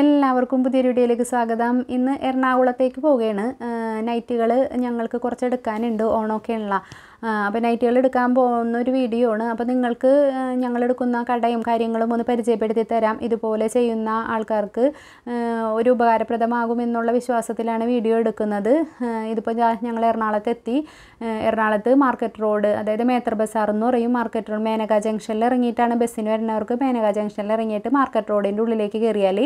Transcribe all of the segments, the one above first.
എല്ലാവർക്കും പുതിയ വീഡിയോയിലേക്ക് സ്വാഗതം ഇന്ന് എറണാകുളത്തേക്ക് പോവുകയാണ് നൈറ്റുകൾ ഞങ്ങൾക്ക് കുറച്ച് എടുക്കാനുണ്ട് ഓണമൊക്കെ ഉള്ള അപ്പോൾ നൈറ്റുകൾ എടുക്കാൻ പോകുന്ന ഒരു വീഡിയോ ആണ് അപ്പോൾ നിങ്ങൾക്ക് ഞങ്ങളെടുക്കുന്ന കടയും കാര്യങ്ങളും ഒന്ന് പരിചയപ്പെടുത്തി തരാം ഇതുപോലെ ചെയ്യുന്ന ആൾക്കാർക്ക് ഒരു ഉപകാരപ്രദമാകും എന്നുള്ള വിശ്വാസത്തിലാണ് വീഡിയോ എടുക്കുന്നത് ഇതിപ്പോൾ ഞങ്ങൾ എറണാകുളത്ത് എത്തി എറണാകുളത്ത് മാർക്കറ്റ് റോഡ് അതായത് മേത്ര ബസാർ എന്ന് പറയും മാർക്കറ്റ് റോഡ് മേനക ജംഗ്ഷനിൽ ഇറങ്ങിയിട്ടാണ് ബസ്സിന് വരുന്നവർക്ക് മേനക ജംഗ്ഷനിൽ ഇറങ്ങിയിട്ട് മാർക്കറ്റ് റോഡിൻ്റെ ഉള്ളിലേക്ക് കയറിയാൽ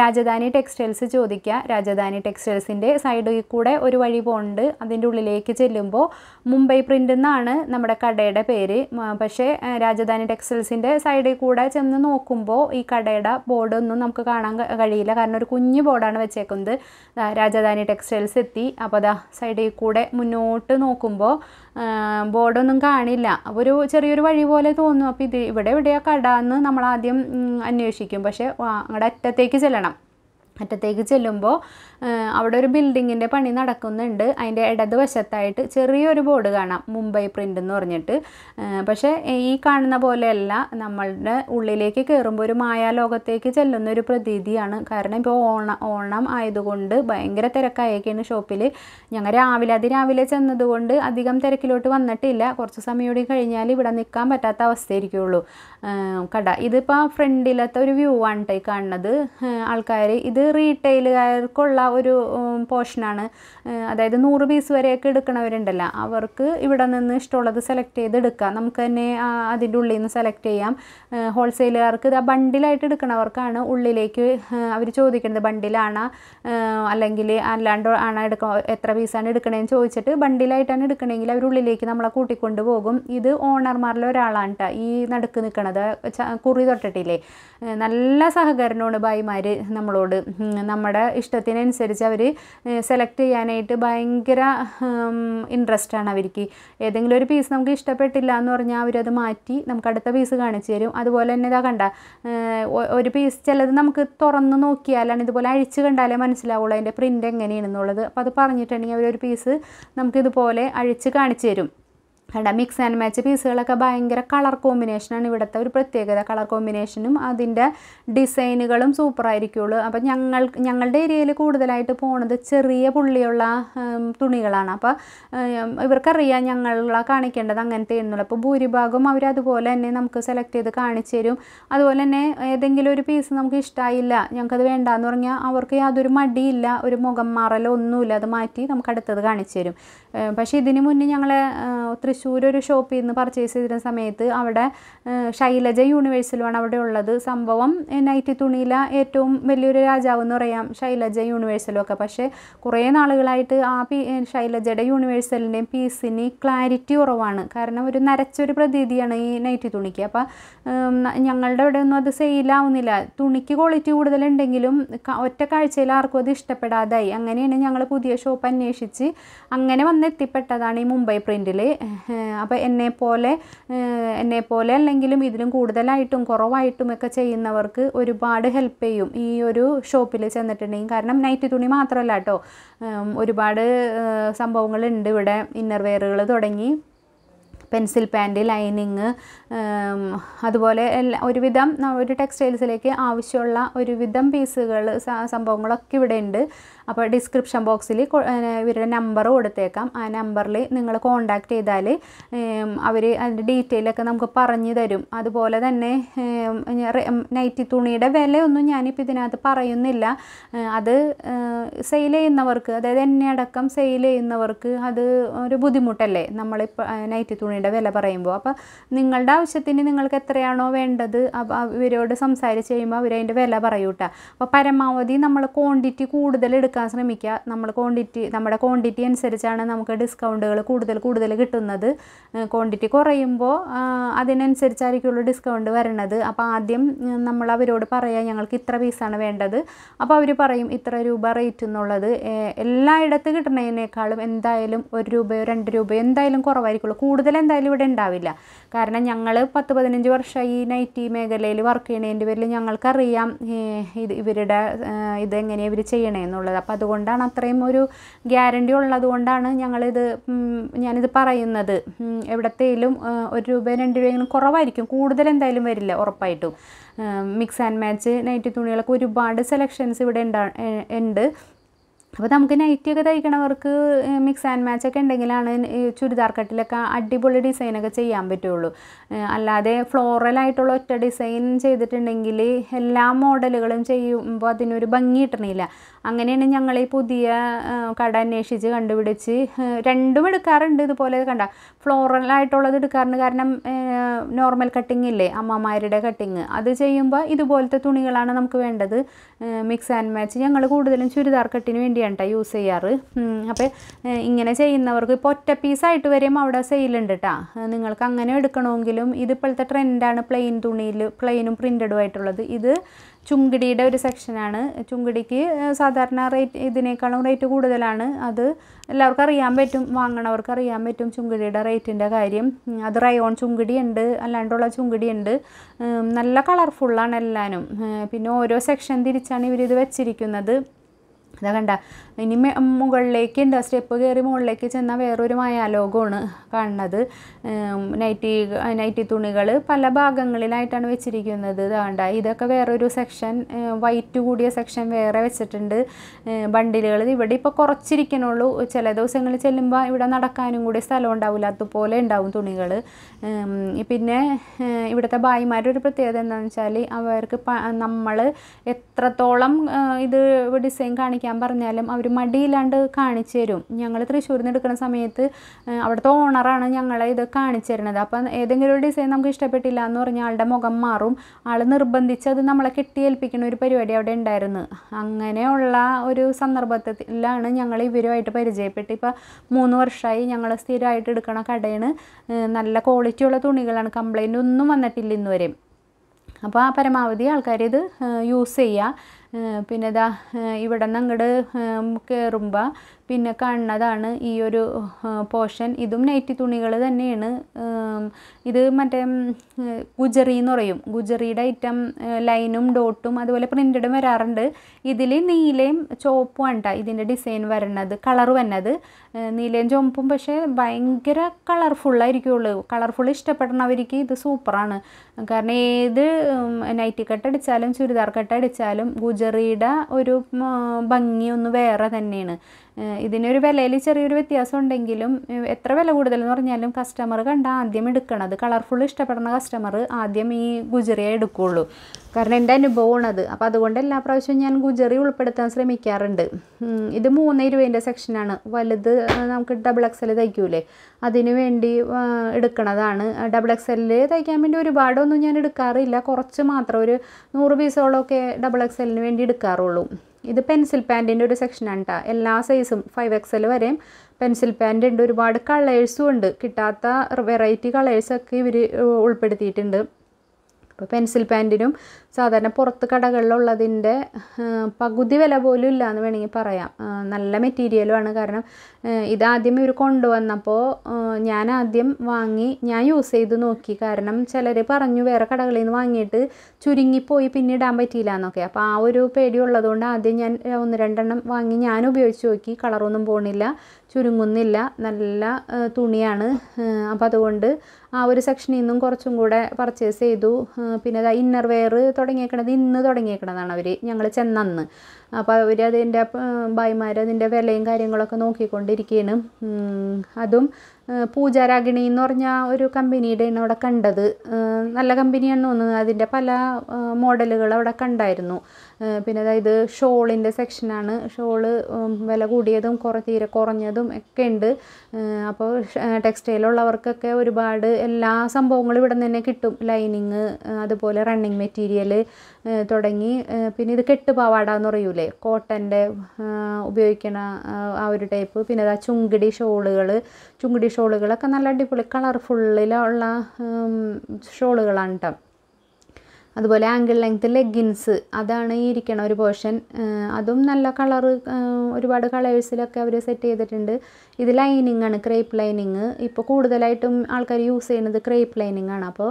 രാജധാനി ടെക്സ്റ്റൈൽസ് ചോദിക്കുക രാജധാനി ടെക്സ്റ്റൈൽസിൻ്റെ സൈഡിൽ കൂടെ ഒരു വഴി പോകുന്നുണ്ട് അതിൻ്റെ ഉള്ളിലേക്ക് ചെല്ലുമ്പോൾ മുംബൈ പ്രിൻ്റ് എന്നാണ് നമ്മുടെ കടയുടെ പേര് പക്ഷേ രാജധാനി ടെക്സ്റ്റൈൽസിൻ്റെ സൈഡിൽ കൂടെ ചെന്ന് നോക്കുമ്പോൾ ഈ കടയുടെ ബോർഡൊന്നും നമുക്ക് കാണാൻ കഴിയില്ല കാരണം ഒരു കുഞ്ഞു ബോർഡാണ് വെച്ചേക്കുന്നത് രാജധാനി ടെക്സ്റ്റൈൽസ് എത്തി അപ്പോൾ അതാ സൈഡിൽ കൂടെ മുന്നോട്ട് നോക്കുമ്പോൾ ബോർഡൊന്നും കാണില്ല അപ്പോൾ ഒരു ചെറിയൊരു വഴി പോലെ തോന്നും അപ്പോൾ ഇത് ഇവിടെ എവിടെയാണ് കട എന്ന് നമ്മൾ ആദ്യം അന്വേഷിക്കും പക്ഷേ അങ്ങോട്ട് അറ്റത്തേക്ക് ചെല്ലണം മറ്റത്തേക്ക് ചെല്ലുമ്പോൾ അവിടെ ഒരു ബിൽഡിങ്ങിൻ്റെ പണി നടക്കുന്നുണ്ട് അതിൻ്റെ ഇടതുവശത്തായിട്ട് ചെറിയൊരു ബോർഡ് കാണാം മുംബൈ പ്രിൻ്റ് എന്ന് പറഞ്ഞിട്ട് പക്ഷേ ഈ കാണുന്ന പോലെയല്ല നമ്മളുടെ ഉള്ളിലേക്ക് കയറുമ്പോൾ ഒരു മായാലോകത്തേക്ക് ചെല്ലുന്ന ഒരു പ്രതീതിയാണ് കാരണം ഇപ്പോൾ ഓണം ഓണം ആയതുകൊണ്ട് ഭയങ്കര തിരക്കായേക്കാണ് ഷോപ്പിൽ ഞങ്ങൾ രാവിലെ അതിരാവിലെ ചെന്നതുകൊണ്ട് അധികം തിരക്കിലോട്ട് വന്നിട്ടില്ല കുറച്ച് സമയം കൂടി കഴിഞ്ഞാൽ ഇവിടെ നിൽക്കാൻ പറ്റാത്ത അവസ്ഥയായിരിക്കുള്ളൂ കട ഇതിപ്പോൾ ഫ്രണ്ടിലത്തെ ഒരു വ്യൂ ആണ് കാണുന്നത് ആൾക്കാർ ഇത് റീറ്റെയിലുകാർക്കുള്ള ഒരു പോർഷനാണ് അതായത് നൂറ് പീസ് വരെയൊക്കെ എടുക്കണവരുണ്ടല്ലോ അവർക്ക് ഇവിടെ നിന്ന് ഇഷ്ടമുള്ളത് സെലക്ട് ചെയ്ത് എടുക്കാം നമുക്ക് തന്നെ അതിൻ്റെ ഉള്ളിൽ നിന്ന് സെലക്ട് ചെയ്യാം ഹോൾസെയിലുകാർക്ക് ഇത് ബണ്ടിലായിട്ട് എടുക്കണവർക്കാണ് ഉള്ളിലേക്ക് അവർ ചോദിക്കുന്നത് ബണ്ടിലാണ് അല്ലെങ്കിൽ അല്ലാണ്ട് ആണ് എടുക്കുക എത്ര പീസാണ് എടുക്കണതെന്ന് ചോദിച്ചിട്ട് ബണ്ടിലായിട്ടാണ് എടുക്കണമെങ്കിൽ അവർ ഉള്ളിലേക്ക് നമ്മളെ കൂട്ടിക്കൊണ്ട് പോകും ഇത് ഓണർമാരിൽ ഒരാളാണ് കേട്ടോ ഈ നടുക്ക് നിൽക്കുന്നത് കുറി തൊട്ടിട്ടില്ലേ നല്ല സഹകരണമാണ് ഭായിമാർ നമ്മളോട് നമ്മുടെ ഇഷ്ടത്തിനനുസരിച്ച് അവർ സെലക്ട് ചെയ്യാനായിട്ട് ഭയങ്കര ഇൻട്രസ്റ്റാണ് അവർക്ക് ഏതെങ്കിലും ഒരു പീസ് നമുക്ക് ഇഷ്ടപ്പെട്ടില്ല എന്ന് പറഞ്ഞാൽ അവരത് മാറ്റി നമുക്ക് അടുത്ത പീസ് കാണിച്ചു തരും അതുപോലെ തന്നെ ഇതാ കണ്ട ഒരു പീസ് ചിലത് നമുക്ക് തുറന്ന് നോക്കിയാലാണ് ഇതുപോലെ അഴിച്ച് കണ്ടാലേ മനസ്സിലാവുള്ളൂ അതിൻ്റെ പ്രിൻ്റ് എങ്ങനെയാണെന്നുള്ളത് അപ്പോൾ അത് പറഞ്ഞിട്ടുണ്ടെങ്കിൽ അവരൊരു പീസ് നമുക്കിതുപോലെ അഴിച്ച് കാണിച്ചു തരും കണ്ട മിക്സ് ആൻഡ് മാച്ച് പീസുകളൊക്കെ ഭയങ്കര കളർ കോമ്പിനേഷനാണ് ഇവിടുത്തെ ഒരു പ്രത്യേകത കളർ കോമ്പിനേഷനും അതിൻ്റെ ഡിസൈനുകളും സൂപ്പറായിരിക്കുള്ളൂ അപ്പോൾ ഞങ്ങൾ ഞങ്ങളുടെ ഏരിയയിൽ കൂടുതലായിട്ട് പോണത് ചെറിയ പുള്ളിയുള്ള തുണികളാണ് അപ്പോൾ ഇവർക്കറിയാം ഞങ്ങളെ കാണിക്കേണ്ടത് അങ്ങനത്തെ എന്നുള്ളൂ അപ്പോൾ ഭൂരിഭാഗം അവരതുപോലെ തന്നെ നമുക്ക് സെലക്ട് ചെയ്ത് കാണിച്ചു തരും അതുപോലെ തന്നെ ഏതെങ്കിലും ഒരു പീസ് നമുക്ക് ഇഷ്ടമായില്ല ഞങ്ങൾക്കത് വേണ്ടാന്ന് പറഞ്ഞാൽ അവർക്ക് യാതൊരു മടിയില്ല ഒരു മുഖം മാറലോ ഒന്നുമില്ല അത് മാറ്റി നമുക്ക് അടുത്തത് കാണിച്ചു തരും പക്ഷേ ഇതിനു മുന്നേ ഞങ്ങളെ തൃശ്ശൂർ ഒരു ഷോപ്പിൽ നിന്ന് പർച്ചേസ് ചെയ്തിരുന്ന സമയത്ത് അവിടെ ശൈലജ യൂണിവേഴ്സിലുമാണ് അവിടെ ഉള്ളത് സംഭവം നൈറ്റി തുണിയില ഏറ്റവും വലിയൊരു രാജാവ് എന്ന് പറയാം ശൈലജ യൂണിവേഴ്സലും ഒക്കെ പക്ഷേ കുറേ നാളുകളായിട്ട് ആ പി ശൈലജയുടെ യൂണിവേഴ്സലിൻ്റെയും പീസിന് ക്ലാരിറ്റി കുറവാണ് കാരണം ഒരു നരച്ചൊരു പ്രതീതിയാണ് ഈ നൈറ്റി തുണിക്ക് അപ്പോൾ ഞങ്ങളുടെ അവിടെ ഒന്നും അത് സെയിലാവുന്നില്ല തുണിക്ക് ക്വാളിറ്റി കൂടുതലുണ്ടെങ്കിലും ഒറ്റ കാഴ്ചയിൽ ആർക്കും അത് ഇഷ്ടപ്പെടാതായി അങ്ങനെയാണ് ഞങ്ങൾ പുതിയ ഷോപ്പ് അന്വേഷിച്ച് അങ്ങനെ വന്നെത്തിപ്പെട്ടതാണ് ഈ മുംബൈ പ്രിൻറ്റിൽ അപ്പോൾ എന്നെപ്പോലെ എന്നെപ്പോലെ അല്ലെങ്കിലും ഇതിലും കൂടുതലായിട്ടും കുറവായിട്ടും ഒക്കെ ചെയ്യുന്നവർക്ക് ഒരുപാട് ഹെൽപ്പ് ചെയ്യും ഈ ഒരു ഷോപ്പിൽ ചെന്നിട്ടുണ്ടെങ്കിൽ കാരണം നൈറ്റ് തുണി മാത്രമല്ല കേട്ടോ ഒരുപാട് സംഭവങ്ങളുണ്ട് ഇവിടെ ഇന്നർവെയറുകൾ തുടങ്ങി പെൻസിൽ പാൻറ് ലൈനിങ് അതുപോലെ എല്ലാ ഒരുവിധം ഒരു ടെക്സ്റ്റൈൽസിലേക്ക് ആവശ്യമുള്ള ഒരുവിധം പീസുകൾ സംഭവങ്ങളൊക്കെ ഇവിടെ ഉണ്ട് അപ്പോൾ ഡിസ്ക്രിപ്ഷൻ ബോക്സിൽ ഇവരുടെ നമ്പർ കൊടുത്തേക്കാം ആ നമ്പറിൽ നിങ്ങൾ കോണ്ടാക്ട് ചെയ്താൽ അവർ അതിൻ്റെ ഡീറ്റെയിലൊക്കെ നമുക്ക് പറഞ്ഞു തരും അതുപോലെ തന്നെ നൈറ്റി തുണിയുടെ വിലയൊന്നും ഞാനിപ്പോൾ ഇതിനകത്ത് പറയുന്നില്ല അത് സെയിൽ ചെയ്യുന്നവർക്ക് അതായത് എന്നെ അടക്കം സെയിൽ ചെയ്യുന്നവർക്ക് അത് ഒരു ബുദ്ധിമുട്ടല്ലേ നമ്മളിപ്പോൾ നൈറ്റി തുണിയുടെ വില പറയുമ്പോൾ അപ്പോൾ നിങ്ങളുടെ ആവശ്യത്തിന് നിങ്ങൾക്ക് എത്രയാണോ വേണ്ടത് ഇവരോട് സംസാരിച്ച് കഴിയുമ്പോൾ അവരതിൻ്റെ വില പറയൂട്ടാ അപ്പോൾ പരമാവധി നമ്മൾ ക്വാണ്ടിറ്റി കൂടുതൽ എടുക്കുക എടുക്കാൻ ശ്രമിക്കുക നമ്മൾ ക്വാണ്ടിറ്റി നമ്മുടെ ക്വാണ്ടിറ്റി അനുസരിച്ചാണ് നമുക്ക് ഡിസ്കൗണ്ടുകൾ കൂടുതൽ കൂടുതൽ കിട്ടുന്നത് ക്വാണ്ടിറ്റി കുറയുമ്പോൾ അതിനനുസരിച്ചായിരിക്കുള്ളൂ ഡിസ്കൗണ്ട് വരണത് അപ്പോൾ ആദ്യം നമ്മൾ അവരോട് പറയാം ഞങ്ങൾക്ക് ഇത്ര പീസാണ് വേണ്ടത് അപ്പോൾ അവർ പറയും ഇത്ര രൂപ റേറ്റ് എന്നുള്ളത് എല്ലായിടത്ത് കിട്ടുന്നതിനേക്കാളും എന്തായാലും ഒരു രൂപയോ രണ്ട് രൂപയോ എന്തായാലും കുറവായിരിക്കുള്ളൂ കൂടുതൽ എന്തായാലും ഇവിടെ ഉണ്ടാവില്ല കാരണം ഞങ്ങൾ പത്ത് പതിനഞ്ച് വർഷമായി ഈ നൈറ്റി മേഖലയിൽ വർക്ക് ചെയ്യണതിൻ്റെ പേരിൽ ഞങ്ങൾക്കറിയാം ഇത് ഇവരുടെ ഇതെങ്ങനെയാണ് ഇവർ ചെയ്യണേ എന്നുള്ളത് അപ്പം അതുകൊണ്ടാണ് അത്രയും ഒരു ഗ്യാരണ്ടി ഉള്ളത് കൊണ്ടാണ് ഞങ്ങളിത് ഞാനിത് പറയുന്നത് എവിടത്തേലും ഒരു രൂപ രണ്ട് രൂപയെങ്കിലും കുറവായിരിക്കും കൂടുതൽ എന്തായാലും വരില്ല ഉറപ്പായിട്ടും മിക്സ് ആൻഡ് മാച്ച് നൈറ്റി തുണികളൊക്കെ ഒരുപാട് സെലക്ഷൻസ് ഇവിടെ ഉണ്ട് അപ്പോൾ നമുക്ക് നൈറ്റിയൊക്കെ തയ്ക്കണവർക്ക് മിക്സ് ആൻഡ് മാച്ച് ഒക്കെ ഉണ്ടെങ്കിലാണ് ചുരിദാർ കട്ടിലൊക്കെ അടിപൊളി ഡിസൈനൊക്കെ ചെയ്യാൻ പറ്റുള്ളൂ അല്ലാതെ ഫ്ലോറലായിട്ടുള്ള ഒറ്റ ഡിസൈൻ ചെയ്തിട്ടുണ്ടെങ്കിൽ എല്ലാ മോഡലുകളും ചെയ്യുമ്പോൾ അതിനൊരു ഭംഗി കിട്ടണില്ല അങ്ങനെയാണ് ഞങ്ങൾ ഈ പുതിയ കട അന്വേഷിച്ച് കണ്ടുപിടിച്ച് രണ്ടും എടുക്കാറുണ്ട് ഇതുപോലെ കണ്ട ഫ്ലോറലായിട്ടുള്ളത് എടുക്കാറുണ്ട് കാരണം നോർമൽ കട്ടിങ് ഇല്ലേ അമ്മമാരുടെ കട്ടിങ് അത് ചെയ്യുമ്പോൾ ഇതുപോലത്തെ തുണികളാണ് നമുക്ക് വേണ്ടത് മിക്സ് ആൻഡ് മാച്ച് ഞങ്ങൾ കൂടുതലും ചുരിദാർ കട്ടിന് വേണ്ടിയാണ് കേട്ടോ യൂസ് ചെയ്യാറ് അപ്പോൾ ഇങ്ങനെ ചെയ്യുന്നവർക്ക് ഇപ്പോൾ ഒറ്റ പീസായിട്ട് വരെയും അവിടെ സെയിലുണ്ട് കേട്ടോ നിങ്ങൾക്ക് അങ്ങനെ എടുക്കണമെങ്കിലും ഇതിപ്പോഴത്തെ ട്രെൻഡാണ് പ്ലെയിൻ തുണിയിൽ പ്ലെയിനും പ്രിൻറ്റഡും ആയിട്ടുള്ളത് ഇത് ചുങ്കിടിയുടെ ഒരു സെക്ഷനാണ് ചുങ്കിടിക്ക് സാധാരണ റേറ്റ് ഇതിനേക്കാളും റേറ്റ് കൂടുതലാണ് അത് എല്ലാവർക്കും അറിയാൻ പറ്റും വാങ്ങണവർക്ക് അറിയാൻ പറ്റും ചുങ്കിടിയുടെ റേറ്റിൻ്റെ കാര്യം അത് റയോൺ ചുങ്കിടി ഉണ്ട് അല്ലാണ്ടുള്ള ചുങ്കിടി ഉണ്ട് നല്ല കളർഫുള്ളാണ് എല്ലാനും പിന്നെ ഓരോ സെക്ഷൻ തിരിച്ചാണ് ഇവരിത് വെച്ചിരിക്കുന്നത് ഇതാ കണ്ട ഇനി മുകളിലേക്ക് ഉണ്ട് സ്റ്റെപ്പ് കയറി മുകളിലേക്ക് ചെന്നാൽ വേറൊരു മായാലോകമാണ് കാണുന്നത് നൈറ്റി നൈറ്റി തുണികൾ പല ഭാഗങ്ങളിലായിട്ടാണ് വെച്ചിരിക്കുന്നത് ഇതാണ്ട ഇതൊക്കെ വേറൊരു സെക്ഷൻ വൈറ്റ് കൂടിയ സെക്ഷൻ വേറെ വെച്ചിട്ടുണ്ട് ബണ്ടിലുകൾ ഇവിടെ ഇപ്പോൾ കുറച്ചിരിക്കണുള്ളൂ ചില ദിവസങ്ങളിൽ ചെല്ലുമ്പോൾ ഇവിടെ നടക്കാനും കൂടി സ്ഥലം ഉണ്ടാവില്ല അതുപോലെ ഉണ്ടാവും തുണികൾ പിന്നെ ഇവിടുത്തെ ഭായിമാരൊരു പ്രത്യേകത എന്താണെന്ന് വെച്ചാൽ അവർക്ക് നമ്മൾ എത്രത്തോളം ഇത് ഡിസൈൻ കാണിക്കാൻ കാണിക്കാൻ പറഞ്ഞാലും അവർ മടിയില്ലാണ്ട് കാണിച്ചു തരും ഞങ്ങൾ തൃശ്ശൂരിൽ നിന്ന് എടുക്കുന്ന സമയത്ത് അവിടുത്തെ ഓണറാണ് ഞങ്ങളെ ഇത് കാണിച്ചു തരുന്നത് അപ്പം ഏതെങ്കിലും ഒരു ഡിസൈൻ നമുക്ക് ഇഷ്ടപ്പെട്ടില്ല എന്ന് പറഞ്ഞാൽ ആളുടെ മുഖം മാറും ആൾ നിർബന്ധിച്ച് അത് നമ്മളെ കെട്ടിയേൽപ്പിക്കുന്ന ഒരു പരിപാടി അവിടെ ഉണ്ടായിരുന്നു അങ്ങനെയുള്ള ഒരു സന്ദർഭത്തിലാണ് ഞങ്ങൾ ഇവരുമായിട്ട് പരിചയപ്പെട്ട് ഇപ്പം മൂന്ന് വർഷമായി ഞങ്ങൾ സ്ഥിരമായിട്ട് എടുക്കണ കടയാണ് നല്ല ക്വാളിറ്റിയുള്ള തുണികളാണ് കംപ്ലൈൻ്റ് ഒന്നും വന്നിട്ടില്ല ഇന്നുവരെയും അപ്പോൾ ആ പരമാവധി ആൾക്കാർ ഇത് യൂസ് ചെയ്യുക പിന്നെ ഇതാ ഇവിടെ നിന്ന് അങ്ങോട്ട് കയറുമ്പോൾ പിന്നെ കണ്ണതാണ് ഈ ഒരു പോർഷൻ ഇതും നൈറ്റി തുണികൾ തന്നെയാണ് ഇത് മറ്റേ ഗുജറി എന്ന് പറയും ഗുജറിയുടെ ഐറ്റം ലൈനും ഡോട്ടും അതുപോലെ പ്രിൻറ്റഡും വരാറുണ്ട് ഇതിൽ നീലയും ചുവപ്പും ഉണ്ട് ഇതിൻ്റെ ഡിസൈൻ വരണത് കളർ വന്നത് നീലയും ചുവപ്പും പക്ഷേ ഭയങ്കര കളർഫുള്ളായിരിക്കുള്ളൂ കളർഫുൾ ഇഷ്ടപ്പെടുന്നവർക്ക് ഇത് സൂപ്പറാണ് കാരണം ഏത് നൈറ്റി കട്ട് അടിച്ചാലും ചുരിദാർ കട്ട് അടിച്ചാലും ഗുജറിയുടെ ഒരു ഭംഗി ഒന്ന് വേറെ തന്നെയാണ് ഇതിനൊരു വിലയിൽ ചെറിയൊരു വ്യത്യാസം ഉണ്ടെങ്കിലും എത്ര വില കൂടുതലെന്ന് പറഞ്ഞാലും കസ്റ്റമർ കണ്ട ആദ്യം എടുക്കണത് കളർഫുൾ ഇഷ്ടപ്പെടുന്ന കസ്റ്റമർ ആദ്യം ഈ ഗുജറിയെ എടുക്കുകയുള്ളൂ കാരണം എൻ്റെ അനുഭവമാണത് അപ്പോൾ അതുകൊണ്ട് എല്ലാ പ്രാവശ്യവും ഞാൻ ഗുജറി ഉൾപ്പെടുത്താൻ ശ്രമിക്കാറുണ്ട് ഇത് മൂന്ന് ഇരുപതിൻ്റെ സെക്ഷനാണ് വലുത് നമുക്ക് ഡബിൾ എക്സൽ തയ്ക്കൂലേ അതിനു വേണ്ടി എടുക്കണതാണ് ഡബിൾ എക്സലിൽ തയ്ക്കാൻ വേണ്ടി ഒരുപാടൊന്നും ഞാൻ എടുക്കാറില്ല കുറച്ച് മാത്രം ഒരു നൂറ് പീസോളമൊക്കെ ഡബിൾ എക്സലിന് വേണ്ടി എടുക്കാറുള്ളൂ ഇത് പെൻസിൽ പാൻറ്റിൻ്റെ ഒരു സെക്ഷനാണ് കേട്ടോ എല്ലാ സൈസും ഫൈവ് എക്സൽ വരെയും പെൻസിൽ പാൻ്റ് ഉണ്ട് ഒരുപാട് കളേഴ്സും ഉണ്ട് കിട്ടാത്ത വെറൈറ്റി കളേഴ്സൊക്കെ ഇവർ ഉൾപ്പെടുത്തിയിട്ടുണ്ട് അപ്പോൾ പെൻസിൽ പാൻറ്റിനും സാധാരണ പുറത്ത് കടകളിലുള്ളതിൻ്റെ പകുതി വില പോലും ഇല്ല എന്ന് വേണമെങ്കിൽ പറയാം നല്ല മെറ്റീരിയലുമാണ് കാരണം ഇതാദ്യം ഇവർ കൊണ്ടുവന്നപ്പോൾ ഞാൻ ആദ്യം വാങ്ങി ഞാൻ യൂസ് ചെയ്ത് നോക്കി കാരണം ചിലർ പറഞ്ഞു വേറെ കടകളിൽ നിന്ന് വാങ്ങിയിട്ട് ചുരുങ്ങിപ്പോയി പിന്നെ ഇടാൻ പറ്റിയില്ല എന്നൊക്കെ അപ്പോൾ ആ ഒരു പേടിയുള്ളതുകൊണ്ട് ആദ്യം ഞാൻ ഒന്ന് രണ്ടെണ്ണം വാങ്ങി ഞാൻ ഉപയോഗിച്ച് നോക്കി കളറൊന്നും പോണില്ല ചുരുങ്ങുന്നില്ല നല്ല തുണിയാണ് അപ്പോൾ അതുകൊണ്ട് ആ ഒരു സെക്ഷനിൽ നിന്നും കുറച്ചും കൂടെ പർച്ചേസ് ചെയ്തു പിന്നെ ഇന്നർ വെയർ തുടങ്ങിയേക്കണത് ഇന്ന് തുടങ്ങിയേക്കണതാണ് അവർ ഞങ്ങൾ ചെന്നന്ന് അപ്പോൾ അവർ അതിൻ്റെ ഭായിമാർ അതിൻ്റെ വിലയും കാര്യങ്ങളൊക്കെ നോക്കിക്കൊണ്ടിരിക്കുകയാണ് അതും പൂജാരാഗിണി എന്ന് പറഞ്ഞ ഒരു കമ്പനിയുടെ അവിടെ കണ്ടത് നല്ല കമ്പനിയാണെന്ന് തോന്നുന്നത് അതിൻ്റെ പല മോഡലുകൾ അവിടെ കണ്ടായിരുന്നു പിന്നെ അതായത് ഷോളിൻ്റെ സെക്ഷനാണ് ഷോള് വില കൂടിയതും കുറ തീരെ കുറഞ്ഞതും ഒക്കെ ഉണ്ട് അപ്പോൾ ടെക്സ്റ്റൈലുള്ളവർക്കൊക്കെ ഒരുപാട് എല്ലാ സംഭവങ്ങളും ഇവിടെ നിന്ന് തന്നെ കിട്ടും ലൈനിങ് അതുപോലെ റണ്ണിങ് മെറ്റീരിയൽ തുടങ്ങി പിന്നെ ഇത് കെട്ടുപാവാടാന്ന് എന്ന് കിട്ടൂലേ കോട്ടൻ്റെ ഉപയോഗിക്കണ ആ ഒരു ടൈപ്പ് പിന്നെ അതാ ചുങ്കിടി ഷോളുകൾ ചുങ്കിടി ഷോളുകളൊക്കെ നല്ല അടിപൊളി കളർഫുള്ളിലുള്ള ഷോളുകളാണ് കേട്ടോ അതുപോലെ ആങ്കിൾ ലെങ്ത്ത് ലെഗ്ഗിൻസ് അതാണ് ഈ ഇരിക്കണ ഒരു പോർഷൻ അതും നല്ല കളറ് ഒരുപാട് കളേഴ്സിലൊക്കെ അവർ സെറ്റ് ചെയ്തിട്ടുണ്ട് ഇത് ലൈനിങ് ആണ് ക്രേപ്പ് ലൈനിങ് ഇപ്പോൾ കൂടുതലായിട്ടും ആൾക്കാർ യൂസ് ചെയ്യുന്നത് ക്രേപ്പ് ലൈനിങ് ആണ് അപ്പോൾ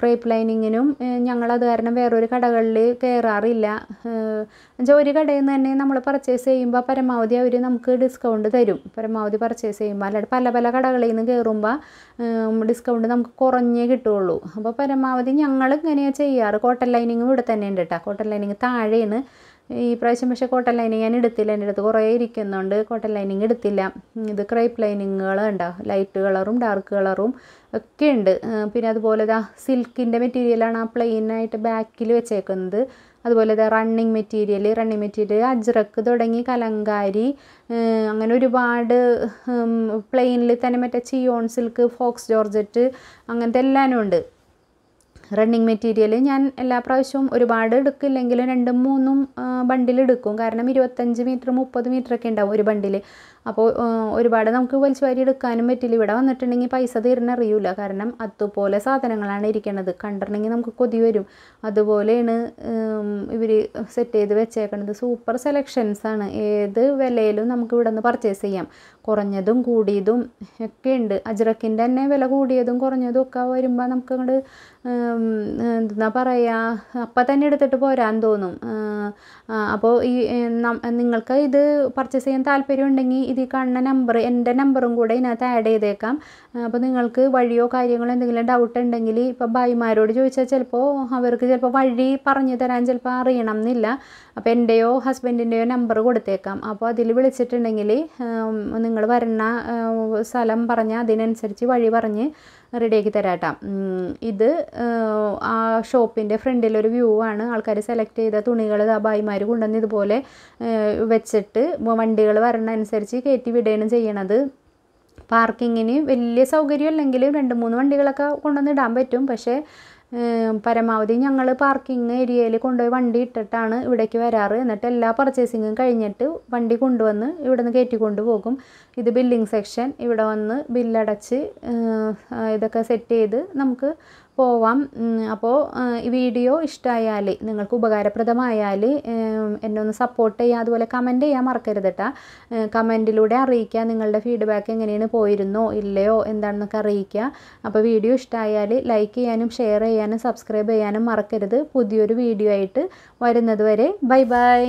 ക്രേപ്പ് ലൈനിങ്ങിനും ഞങ്ങളത് കാരണം വേറൊരു കടകളിൽ കയറാറില്ല എന്നുവെച്ചാൽ ഒരു കടയിൽ നിന്ന് തന്നെ നമ്മൾ പർച്ചേസ് ചെയ്യുമ്പോൾ പരമാവധി അവർ നമുക്ക് ഡിസ്കൗണ്ട് തരും പരമാവധി പർച്ചേസ് ചെയ്യുമ്പോൾ അല്ലാതെ പല പല കടകളിൽ നിന്ന് കയറുമ്പോൾ ഡിസ്കൗണ്ട് നമുക്ക് കുറഞ്ഞേ കിട്ടുകയുള്ളൂ അപ്പോൾ പരമാവധി ഞങ്ങൾ ഇങ്ങനെയാണ് ചെയ്യാറ് കോട്ടൺ ലൈനിങ്ങും ഇവിടെ തന്നെ ഉണ്ട് കേട്ടോ കോട്ടൺ ലൈനിങ് താഴേന്ന് ഈ പ്രാവശ്യം പക്ഷേ കോട്ടൺ ലൈനിങ് ഞാൻ എടുത്തില്ല എൻ്റെ അടുത്ത് കുറേ ഇരിക്കുന്നുണ്ട് കോട്ടൺ ലൈനിങ് എടുത്തില്ല ഇത് ക്രൈപ്പ് ലൈനിങ്ങുകൾ ഉണ്ടാവും ലൈറ്റ് കളറും ഡാർക്ക് കളറും ഒക്കെ ഉണ്ട് പിന്നെ അതുപോലെ ഇതാ സിൽക്കിൻ്റെ മെറ്റീരിയലാണ് ആ പ്ലെയിനായിട്ട് ബാക്കിൽ വെച്ചേക്കുന്നത് അതുപോലെ ഇതാ running material running material Ajrakh തുടങ്ങി കലങ്കാരി അങ്ങനെ ഒരുപാട് പ്ലെയിനിൽ തന്നെ മറ്റേ ചിയോൺ സിൽക്ക് ഫോക്സ് ജോർജറ്റ് അങ്ങനത്തെ എല്ലാനും ഉണ്ട് റണ്ണിങ് മെറ്റീരിയൽ ഞാൻ എല്ലാ പ്രാവശ്യവും ഒരുപാട് എടുക്കില്ലെങ്കിലും രണ്ടും മൂന്നും ബണ്ടിലെടുക്കും കാരണം ഇരുപത്തഞ്ച് മീറ്റർ മുപ്പത് ഒക്കെ ഉണ്ടാവും ഒരു ബണ്ടിൽ അപ്പോൾ ഒരുപാട് നമുക്ക് വലിച്ചു വാരി എടുക്കാനും പറ്റില്ല ഇവിടെ വന്നിട്ടുണ്ടെങ്കിൽ പൈസ തീർന്നറിയില്ല കാരണം അതുപോലെ സാധനങ്ങളാണ് ഇരിക്കുന്നത് കണ്ടിട്ടുണ്ടെങ്കിൽ നമുക്ക് കൊതി വരും അതുപോലെയാണ് ഇവർ സെറ്റ് ചെയ്ത് വെച്ചേക്കുന്നത് സൂപ്പർ സെലക്ഷൻസാണ് ഏത് വിലയിലും നമുക്ക് ഇവിടെ നിന്ന് പർച്ചേസ് ചെയ്യാം കുറഞ്ഞതും കൂടിയതും ഒക്കെ ഉണ്ട് അജ്രക്കിൻ്റെ തന്നെ വില കൂടിയതും കുറഞ്ഞതും ഒക്കെ വരുമ്പോൾ നമുക്ക് അങ്ങോട്ട് എന്താ പറയുക അപ്പം തന്നെ എടുത്തിട്ട് പോരാൻ തോന്നും അപ്പോൾ ഈ നിങ്ങൾക്ക് ഇത് പർച്ചേസ് ചെയ്യാൻ താല്പര്യം ഉണ്ടെങ്കിൽ ഇതിൽ കാണുന്ന നമ്പർ എൻ്റെ നമ്പറും കൂടെ ഇതിനകത്ത് ആഡ് ചെയ്തേക്കാം അപ്പോൾ നിങ്ങൾക്ക് വഴിയോ കാര്യങ്ങളോ എന്തെങ്കിലും ഡൗട്ട് ഉണ്ടെങ്കിൽ ഇപ്പോൾ ഭായിമാരോട് ചോദിച്ചാൽ ചിലപ്പോൾ അവർക്ക് ചിലപ്പോൾ വഴി പറഞ്ഞു തരാൻ ചിലപ്പോൾ അറിയണം എന്നില്ല അപ്പോൾ എൻ്റെയോ ഹസ്ബൻഡിൻ്റെയോ നമ്പർ കൊടുത്തേക്കാം അപ്പോൾ അതിൽ വിളിച്ചിട്ടുണ്ടെങ്കിൽ നിങ്ങൾ വരുന്ന സ്ഥലം പറഞ്ഞാൽ അതിനനുസരിച്ച് വഴി പറഞ്ഞ് റെഡിയാക്കി തരാട്ടാ ഇത് ആ ഷോപ്പിൻ്റെ ഫ്രണ്ടിലൊരു വ്യൂ ആണ് ആൾക്കാർ സെലക്ട് ചെയ്ത തുണികൾ ബായിമാർ കൊണ്ടുവന്ന് ഇതുപോലെ വെച്ചിട്ട് വണ്ടികൾ വരണനുസരിച്ച് കയറ്റി വിടുകയാണ് ചെയ്യണത് പാർക്കിങ്ങിന് വലിയ സൗകര്യം അല്ലെങ്കിലും രണ്ട് മൂന്ന് വണ്ടികളൊക്കെ കൊണ്ടുവന്ന് ഇടാൻ പറ്റും പക്ഷേ പരമാവധി ഞങ്ങൾ പാർക്കിംഗ് ഏരിയയിൽ കൊണ്ടുപോയി വണ്ടി ഇട്ടിട്ടാണ് ഇവിടേക്ക് വരാറ് എന്നിട്ട് എല്ലാ പർച്ചേസിങ്ങും കഴിഞ്ഞിട്ട് വണ്ടി കൊണ്ടുവന്ന് ഇവിടെ നിന്ന് കയറ്റി കൊണ്ടുപോകും ഇത് ബില്ലിംഗ് സെക്ഷൻ ഇവിടെ വന്ന് ബില്ലടച്ച് ഇതൊക്കെ സെറ്റ് ചെയ്ത് നമുക്ക് പോവാം അപ്പോൾ ഈ വീഡിയോ ഇഷ്ടമായാൽ നിങ്ങൾക്ക് ഉപകാരപ്രദമായാൽ എന്നെ ഒന്ന് സപ്പോർട്ട് ചെയ്യുക അതുപോലെ കമൻറ്റ് ചെയ്യാൻ മറക്കരുത് കേട്ടോ കമൻറ്റിലൂടെ അറിയിക്കുക നിങ്ങളുടെ ഫീഡ്ബാക്ക് എങ്ങനെയാണ് പോയിരുന്നോ ഇല്ലയോ എന്താണെന്നൊക്കെ അറിയിക്കുക അപ്പോൾ വീഡിയോ ഇഷ്ടമായാൽ ലൈക്ക് ചെയ്യാനും ഷെയർ ചെയ്യാനും സബ്സ്ക്രൈബ് ചെയ്യാനും മറക്കരുത് പുതിയൊരു വീഡിയോ ആയിട്ട് വരുന്നത് വരെ ബൈ ബൈ